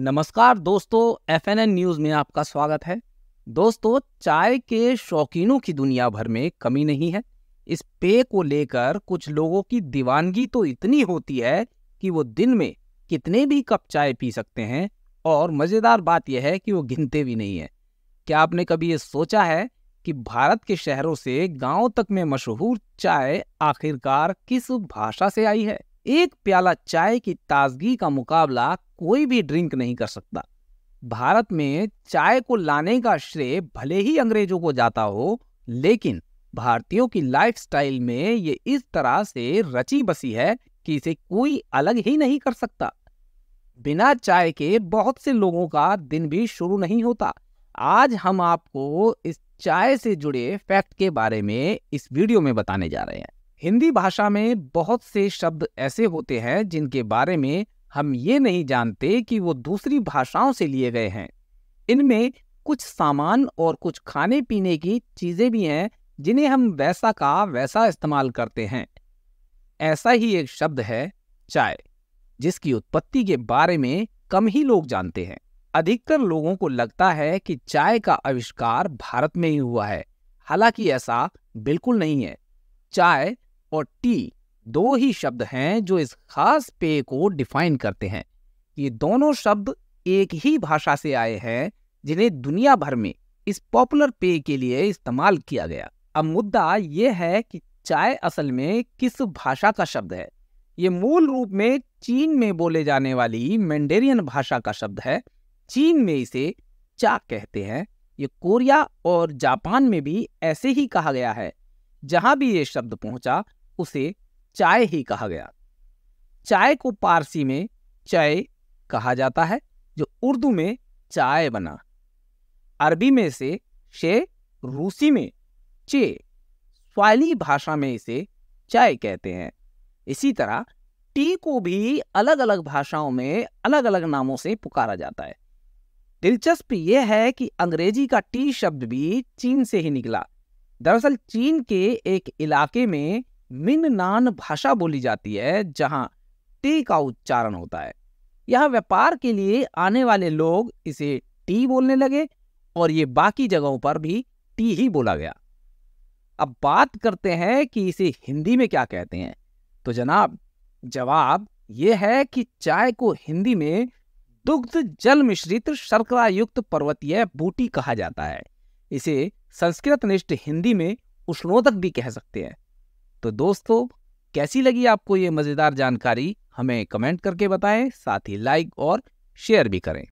नमस्कार दोस्तों F N N news में आपका स्वागत है दोस्तों चाय के शौकीनों की दुनिया भर में कमी नहीं है इस पेय को लेकर कुछ लोगों की दीवानगी तो इतनी होती है कि वो दिन में कितने भी कप चाय पी सकते हैं और मज़ेदार बात यह है कि वो गिनते भी नहीं है क्या आपने कभी ये सोचा है कि भारत के शहरों से गांव तक में मशहूर चाय आखिरकार किस भाषा से आई है एक प्याला चाय की ताजगी का मुकाबला कोई भी ड्रिंक नहीं कर सकता भारत में चाय को लाने का श्रेय भले ही अंग्रेजों को जाता हो लेकिन भारतीयों की लाइफस्टाइल में ये इस तरह से रची बसी है कि इसे कोई अलग ही नहीं कर सकता बिना चाय के बहुत से लोगों का दिन भी शुरू नहीं होता आज हम आपको इस चाय से जुड़े फैक्ट के बारे में इस वीडियो में बताने जा रहे हैं हिंदी भाषा में बहुत से शब्द ऐसे होते हैं जिनके बारे में हम ये नहीं जानते कि वो दूसरी भाषाओं से लिए गए हैं इनमें कुछ सामान और कुछ खाने पीने की चीज़ें भी हैं जिन्हें हम वैसा का वैसा इस्तेमाल करते हैं ऐसा ही एक शब्द है चाय जिसकी उत्पत्ति के बारे में कम ही लोग जानते हैं अधिकतर लोगों को लगता है कि चाय का आविष्कार भारत में ही हुआ है हालांकि ऐसा बिल्कुल नहीं है चाय और टी दो ही शब्द हैं जो इस खास पेय को डिफाइन करते हैं ये दोनों शब्द एक ही भाषा से आए हैं जिन्हें दुनिया भर में इस पॉपुलर पेय के लिए इस्तेमाल किया गया अब मुद्दा यह है कि चाय असल में किस भाषा का शब्द है ये मूल रूप में चीन में बोले जाने वाली मैंडेरियन भाषा का शब्द है चीन में इसे चा कहते हैं ये कोरिया और जापान में भी ऐसे ही कहा गया है जहां भी ये शब्द पहुंचा उसे चाय ही कहा गया चाय को पारसी में चाय कहा जाता है जो उर्दू में चाय बना अरबी में से शे रूसी में चे स्वाली भाषा में इसे चाय कहते हैं इसी तरह टी को भी अलग अलग भाषाओं में अलग अलग नामों से पुकारा जाता है दिलचस्प यह है कि अंग्रेजी का टी शब्द भी चीन से ही निकला दरअसल चीन के एक इलाके में मिननान भाषा बोली जाती है जहां टी का उच्चारण होता है यह व्यापार के लिए आने वाले लोग इसे टी बोलने लगे और ये बाकी जगहों पर भी टी ही बोला गया अब बात करते हैं कि इसे हिंदी में क्या कहते हैं तो जनाब जवाब यह है कि चाय को हिंदी में दुग्ध जल मिश्रित शर्करा युक्त पर्वतीय बूटी कहा जाता है इसे संस्कृत निष्ठ हिंदी में उष्णोदक भी कह सकते हैं तो दोस्तों कैसी लगी आपको ये मज़ेदार जानकारी हमें कमेंट करके बताएं साथ ही लाइक और शेयर भी करें